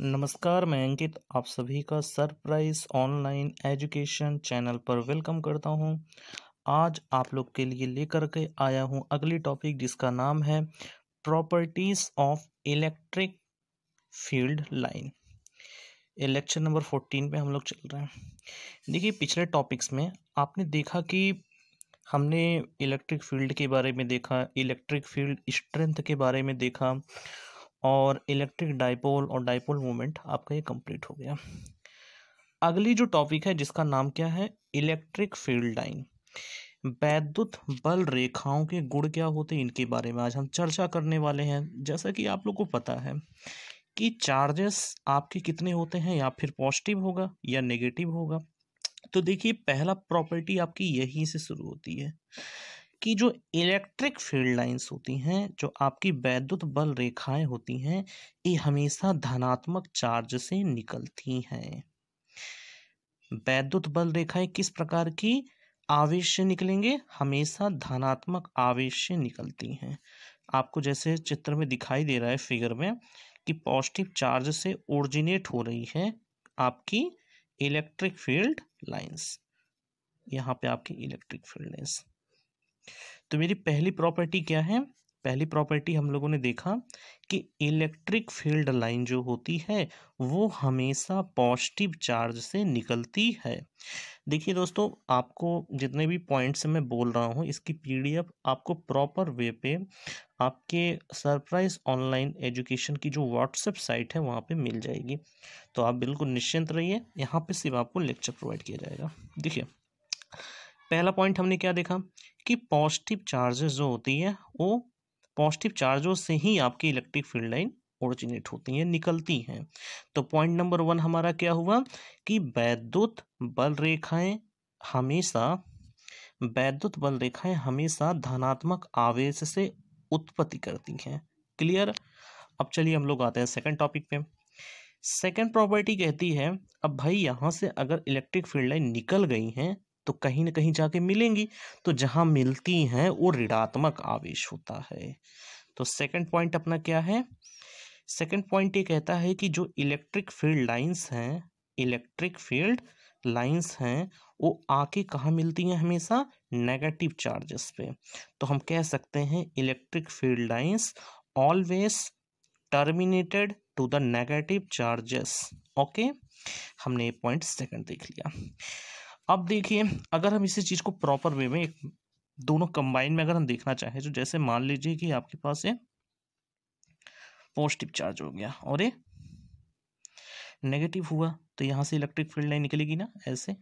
नमस्कार मैं अंकित आप सभी का सरप्राइज ऑनलाइन एजुकेशन चैनल पर वेलकम करता हूं आज आप लोग के लिए लेकर के आया हूं अगली टॉपिक जिसका नाम है properties of electric field line ये लेक्चर नंबर फोर्टीन पे हम लोग चल रहे हैं देखिए पिछले टॉपिक्स में आपने देखा कि हमने इलेक्ट्रिक फील्ड के बारे में देखा इलेक्ट्रिक फील्ड स्ट्रेंथ के बारे में देखा और इलेक्ट्रिक डाइपोल और डाइपोल मोमेंट आपका ये कंप्लीट हो गया अगली जो टॉपिक है जिसका नाम क्या है इलेक्ट्रिक फील्ड लाइन वैद्युत बल रेखाओं के गुण क्या होते हैं इनके बारे में आज हम चर्चा करने वाले हैं जैसा कि आप लोग को पता है कि चार्जेस आपके कितने होते हैं या फिर पॉजिटिव होगा या नेगेटिव होगा तो देखिए पहला प्रॉपर्टी आपकी यहीं से शुरू होती है कि जो इलेक्ट्रिक फील्ड लाइंस होती हैं जो आपकी वैद्युत बल रेखाएं होती हैं ये हमेशा धनात्मक चार्ज से निकलती हैं वैद्युत बल रेखाएं किस प्रकार की आवेश से निकलेंगे हमेशा धनात्मक आवेश से निकलती हैं आपको जैसे चित्र में दिखाई दे रहा है फिगर में कि पॉजिटिव चार्ज से ओरिजिनेट हो रही है आपकी इलेक्ट्रिक फील्ड लाइंस यहाँ पे आपकी इलेक्ट्रिक फील्ड लाइंस तो मेरी पहली प्रॉपर्टी क्या है पहली प्रॉपर्टी हम लोगों ने देखा कि इलेक्ट्रिक फील्ड लाइन जो होती है वो हमेशा पॉजिटिव चार्ज से निकलती है देखिए दोस्तों आपको जितने भी पॉइंट्स मैं बोल रहा हूँ इसकी पीडीएफ आपको प्रॉपर वे पे आपके सरप्राइज ऑनलाइन एजुकेशन की जो व्हाट्सएप साइट है वहाँ पे मिल जाएगी तो आप बिल्कुल निश्चिंत रहिए यहाँ पे सिर्फ आपको लेक्चर प्रोवाइड किया जाएगा देखिए पहला पॉइंट हमने क्या देखा कि पॉजिटिव चार्जेस जो होती है वो पॉजिटिव चार्जों से ही आपकी इलेक्ट्रिक फील्ड लाइन ओरिजिनेट होती हैं निकलती हैं तो पॉइंट नंबर वन हमारा क्या हुआ कि वैद्युत बल रेखाएं हमेशा वैद्युत बल रेखाएं हमेशा धनात्मक आवेश से उत्पत्ति करती हैं क्लियर अब चलिए हम लोग आते हैं सेकंड टॉपिक पे सेकंड प्रॉपर्टी कहती है अब भाई यहाँ से अगर इलेक्ट्रिक फील्ड लाइन निकल गई हैं तो कहीं ना कहीं जाके मिलेंगी तो जहां मिलती हैं वो ऋणात्मक आवेश होता है तो सेकंड पॉइंट अपना क्या है सेकंड पॉइंट ये कहता है कि जो इलेक्ट्रिक फील्ड लाइंस हैं इलेक्ट्रिक फील्ड लाइंस हैं वो आके कहाँ मिलती हैं हमेशा नेगेटिव चार्जेस पे तो हम कह सकते हैं electric field lines always terminated to the negative charges okay हमने ये पॉइंट सेकंड देख लिया अब देखिए अगर हम इसी चीज़ को प्रॉपर वे में एक दोनों कंबाइन में अगर हम देखना चाहें तो जैसे मान लीजिए कि आपके पास ये पॉजिटिव चार्ज हो गया और ये नेगेटिव हुआ तो यहाँ से इलेक्ट्रिक फील्ड लाइन निकलेगी ना ऐसे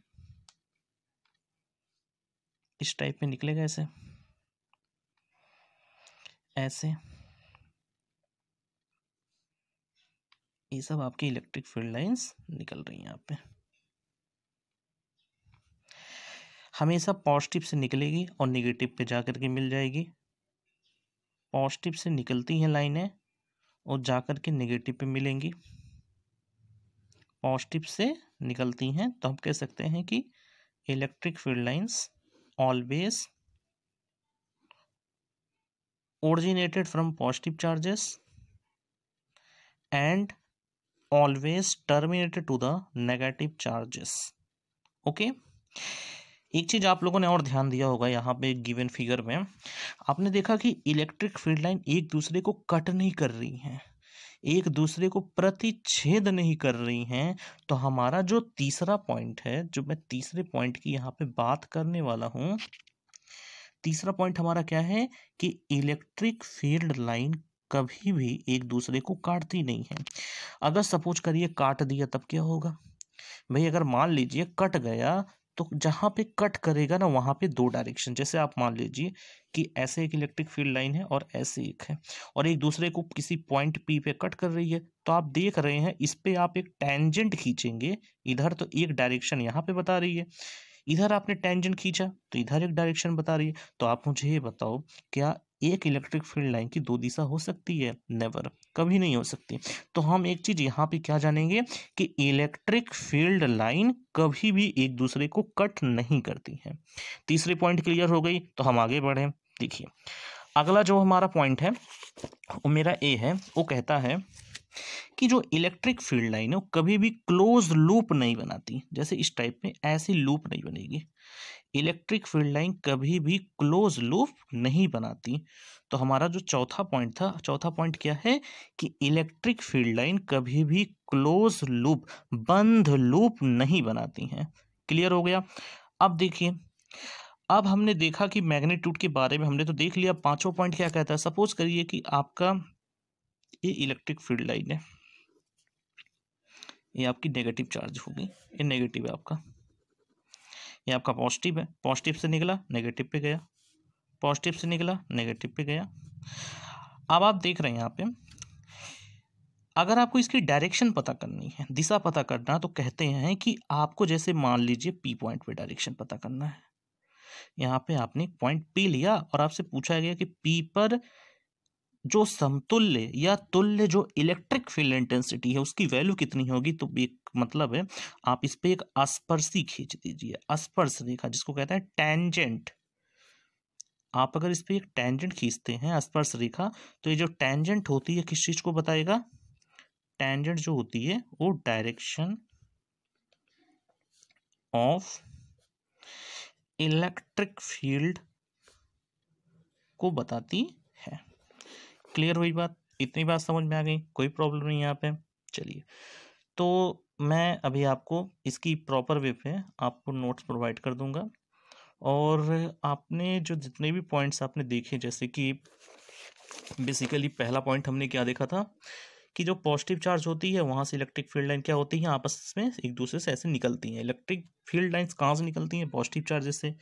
इस टाइप में निकलेगा ऐसे ऐसे ये सब आपकी इलेक्ट्रिक फील्ड लाइंस निकल रही हैं यहाँ पे हमेशा पॉजिटिव से निकलेगी और निगेटिव पे जा कर के मिल जाएगी पॉजिटिव से निकलती हैं लाइनें और जा कर के निगेटिव पे मिलेंगी पॉजिटिव से निकलती हैं तो हम कह सकते हैं कि electric field lines always originated from positive charges and always terminated to the negative charges okay एक चीज़ आप लोगों ने और ध्यान दिया होगा यहाँ पे गिवन फिगर में आपने देखा कि इलेक्ट्रिक फील्ड लाइन एक दूसरे को कट नहीं कर रही हैं एक दूसरे को प्रतिच्छेद नहीं कर रही हैं तो हमारा जो तीसरा पॉइंट है जो मैं तीसरे पॉइंट की यहाँ पे बात करने वाला हूँ तीसरा पॉइंट हमारा क्या है कि इलेक्ट्रिक फील्ड लाइन कभी भी एक दूसरे को काटती नहीं है अगर सपोज करिए काट दिया तब क्या होगा भाई अगर मान लीजिए कट गया तो जहाँ पे कट करेगा ना वहाँ पे दो डायरेक्शन जैसे आप मान लीजिए कि ऐसे एक इलेक्ट्रिक फील्ड लाइन है और ऐसे एक है और एक दूसरे को किसी पॉइंट पी पे कट कर रही है तो आप देख रहे हैं इस पर आप एक टेंजेंट खींचेंगे इधर तो एक डायरेक्शन यहाँ पे बता रही है इधर आपने टेंजेंट खींचा तो इधर एक डायरेक्शन बता रही है तो आप मुझे ये बताओ क्या एक इलेक्ट्रिक फील्ड लाइन की दो दिशा हो सकती है नेवर कभी नहीं हो सकती तो हम एक चीज यहाँ पे क्या जानेंगे कि इलेक्ट्रिक फील्ड लाइन कभी भी एक दूसरे को कट नहीं करती है तीसरे पॉइंट क्लियर हो गई तो हम आगे बढ़े देखिए अगला जो हमारा पॉइंट है वो मेरा ए है वो कहता है कि जो इलेक्ट्रिक फील्ड लाइन है वो कभी भी क्लोज लूप नहीं बनाती जैसे इस टाइप में ऐसी लूप नहीं बनेगी इलेक्ट्रिक फील्ड लाइन कभी भी क्लोज लूप नहीं बनाती तो हमारा जो चौथा पॉइंट था चौथा पॉइंट क्या है कि इलेक्ट्रिक फील्ड लाइन कभी भी क्लोज लूप बंद लूप नहीं बनाती हैं क्लियर हो गया अब देखिए अब हमने देखा कि मैग्नीट्यूड के बारे में हमने तो देख लिया पांचों पॉइंट क्या कहता है सपोज करिए कि आपका ये इलेक्ट्रिक फील्ड लाइन है ये आपकी नेगेटिव चार्ज होगी ये नेगेटिव है आपका ये आपका पॉजिटिव है पॉजिटिव से निकला नेगेटिव पे गया पॉजिटिव से निकला नेगेटिव पे गया अब आप देख रहे हैं यहाँ पे अगर आपको इसकी डायरेक्शन पता करनी है दिशा पता करना तो कहते हैं कि आपको जैसे मान लीजिए पी पॉइंट पे डायरेक्शन पता करना है यहाँ पे आपने पॉइंट पी लिया और आपसे पूछा गया कि पी पर जो समतुल्य या तुल्य जो इलेक्ट्रिक फील्ड इंटेंसिटी है उसकी वैल्यू कितनी होगी तो एक मतलब है आप इस पर एक अस्पर्शी खींच दीजिए स्पर्श रेखा जिसको कहते हैं टेंजेंट आप अगर इस पर एक टेंजेंट खींचते हैं स्पर्श रेखा तो ये जो टेंजेंट होती है किस चीज़ को बताएगा टेंजेंट जो होती है वो डायरेक्शन ऑफ इलेक्ट्रिक फील्ड को बताती है क्लियर हुई बात इतनी बात समझ में आ गई कोई प्रॉब्लम नहीं यहाँ पे चलिए तो मैं अभी आपको इसकी प्रॉपर वे पे आपको नोट्स प्रोवाइड कर दूंगा और आपने जो जितने भी पॉइंट्स आपने देखे जैसे कि बेसिकली पहला पॉइंट हमने क्या देखा था कि जो पॉजिटिव चार्ज होती है वहाँ से इलेक्ट्रिक फील्ड लाइन क्या होती है आपस में एक दूसरे से ऐसे निकलती हैं इलेक्ट्रिक फील्ड लाइन्स कहाँ से निकलती हैं पॉजिटिव चार्जेस से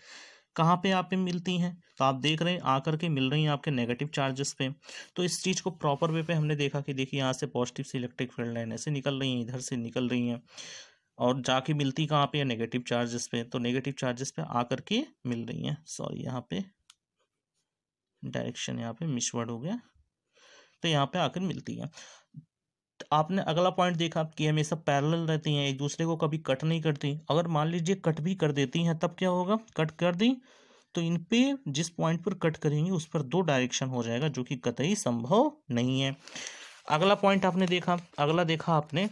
कहाँ पे आप पे मिलती हैं तो आप देख रहे हैं आकर के मिल रही हैं आपके नेगेटिव चार्जेस पे तो इस चीज़ को प्रॉपर वे पे हमने देखा कि देखिए यहाँ से पॉजिटिव से इलेक्ट्रिक फील्ड लाइन ऐसे निकल रही हैं इधर से निकल रही हैं और जाके मिलती कहाँ पे है नेगेटिव चार्जेस पे तो नेगेटिव चार्जेस पे आकर के मिल रही हैं सॉरी यहाँ पे डायरेक्शन यहाँ पे मिसवर्ड हो गया तो यहाँ पे आकर मिलती है आपने अगला पॉइंट देखा कि हमेशा पैरेलल रहती हैं एक दूसरे को कभी कट नहीं करती अगर मान लीजिए कट भी कर देती हैं तब क्या होगा कट कर दी तो इन पे जिस पॉइंट पर कट करेंगे उस पर दो डायरेक्शन हो जाएगा जो कि कतई संभव नहीं है अगला पॉइंट आपने देखा अगला देखा आपने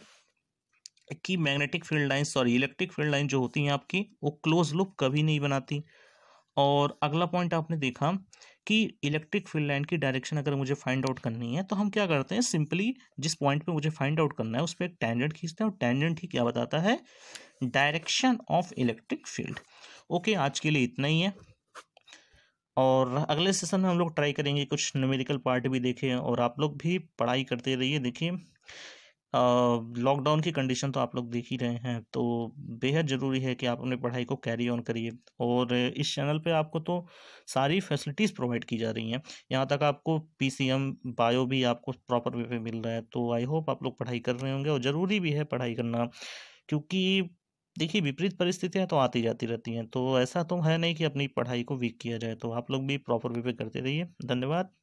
कि magnetic field line sorry electric field line जो होती हैं आपकी वो क्लोज लुप कभी नहीं बनाती और अगला पॉइंट आपने देखा कि इलेक्ट्रिक फील्ड लाइन की डायरेक्शन अगर मुझे फाइंड आउट करनी है तो हम क्या करते हैं सिंपली जिस पॉइंट पे मुझे फाइंड आउट करना है उस पर एक टेंजेंट खींचते हैं और टेंजेंट ही क्या बताता है direction of electric field okay आज के लिए इतना ही है और अगले सेशन में हम लोग ट्राई करेंगे कुछ न्यूमेरिकल पार्ट भी देखें और आप लोग भी पढ़ाई करते रहिए देखिए लॉकडाउन की कंडीशन तो आप लोग देख ही रहे हैं तो बेहद ज़रूरी है कि आप अपनी पढ़ाई को कैरी ऑन करिए और इस चैनल पे आपको तो सारी फैसिलिटीज़ प्रोवाइड की जा रही हैं यहाँ तक आपको पीसीएम बायो भी आपको प्रॉपर वे पे मिल रहा है तो आई होप आप लोग पढ़ाई कर रहे होंगे और ज़रूरी भी है पढ़ाई करना क्योंकि देखिए विपरीत परिस्थितियाँ तो आती जाती रहती हैं तो ऐसा तो है नहीं कि अपनी पढ़ाई को वीक किया जाए तो आप लोग भी प्रॉपर वे पे करते रहिए धन्यवाद